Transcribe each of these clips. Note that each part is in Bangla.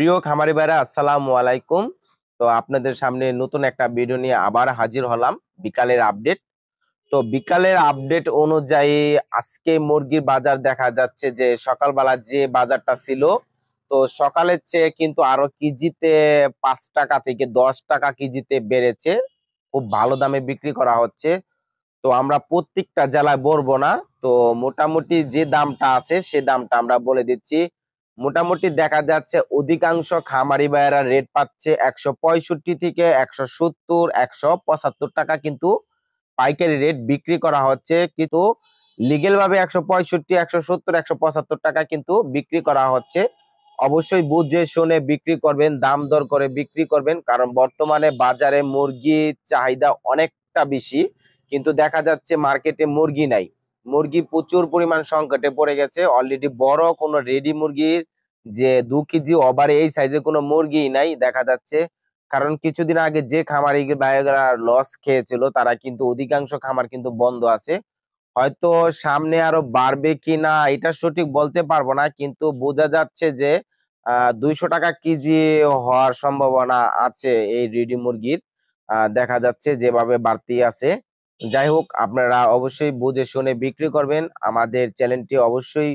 প্রিয় খামারি ভাইরা আসসালামু আলাইকুম তো আপনাদের সামনে নতুন একটা ভিডিও নিয়ে আবার হাজির হলাম বিকালের আপডেট তো বিকালের আপডেট অনুযায়ী আজকে মুরগির বাজার দেখা যাচ্ছে যে সকালবেলা যে বাজারটা ছিল তো সকালের চেয়ে কিন্তু আরো কেজিতে পাঁচ টাকা থেকে দশ টাকা কেজিতে বেড়েছে খুব ভালো দামে বিক্রি করা হচ্ছে তো আমরা প্রত্যেকটা জেলায় বলবো না তো মোটামুটি যে দামটা আছে সে দামটা আমরা বলে দিচ্ছি মোটামুটি দেখা যাচ্ছে অধিকাংশ খামারি ভাইয়েরা রেট পাচ্ছে একশো পঁয়ষট্টি থেকে একশো সত্তর একশো পঁচাত্তর টাকা কিন্তু পাইকারি রেট বিক্রি করা হচ্ছে কিন্তু লিগেল ভাবে একশো পঁয়ষট্টি একশো সত্তর একশো পঁচাত্তর টাকা কিন্তু বিক্রি করা হচ্ছে অবশ্যই বুঝে শুনে বিক্রি করবেন দাম দর করে বিক্রি করবেন কারণ বর্তমানে বাজারে মুরগি চাহিদা অনেকটা বেশি কিন্তু দেখা যাচ্ছে মার্কেটে মুরগি নাই মুরগি প্রচুর পরিমাণ সংকটে পড়ে গেছে অলরেডি বড় কোনো রেডি মুরগির যে দু কেজি ওভার এই সাইজে কোনো মুরগি নাই দেখা যাচ্ছে কারণ কিছুদিন আগে যে খামারি ভাইয়েরা লস খেয়েছিল তারা কিন্তু অধিকাংশ খামার কিন্তু বন্ধ আছে হয়তো সামনে আরো বাড়বে কি না এটা সঠিক বলতে পারবো না কিন্তু বোঝা যাচ্ছে যে দুইশো টাকা কেজি হওয়ার সম্ভাবনা আছে এই রেডি মুরগির দেখা যাচ্ছে যেভাবে বাড়তি আছে যাই হোক আপনারা অবশ্যই বুঝে শুনে বিক্রি করবেন আমাদের চ্যানেলটি অবশ্যই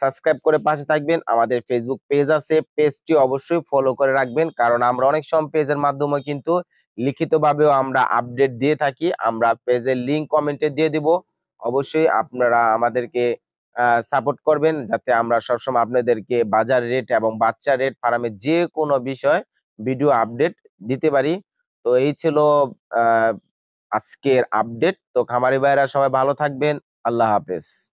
সাবস্ক্রাইব করে পাশে থাকবেন আমাদের ফেসবুক পেজ আছে পেজটি অবশ্যই ফলো করে রাখবেন কারণ আমরা অনেক সময় পেজের মাধ্যমে কিন্তু লিখিতভাবেও আমরা আপডেট দিয়ে থাকি আমরা পেজের লিঙ্ক কমেন্টে দিয়ে দিব অবশ্যই আপনারা আমাদেরকে সাপোর্ট করবেন যাতে আমরা সবসময় আপনাদেরকে বাজার রেট এবং বাচ্চা রেট ফার্মের যে কোনো বিষয় ভিডিও আপডেট দিতে পারি তো এই ছিল আজকের আপডেট তো খামারি ভাইরা সবাই ভালো থাকবেন আল্লাহ হাফেজ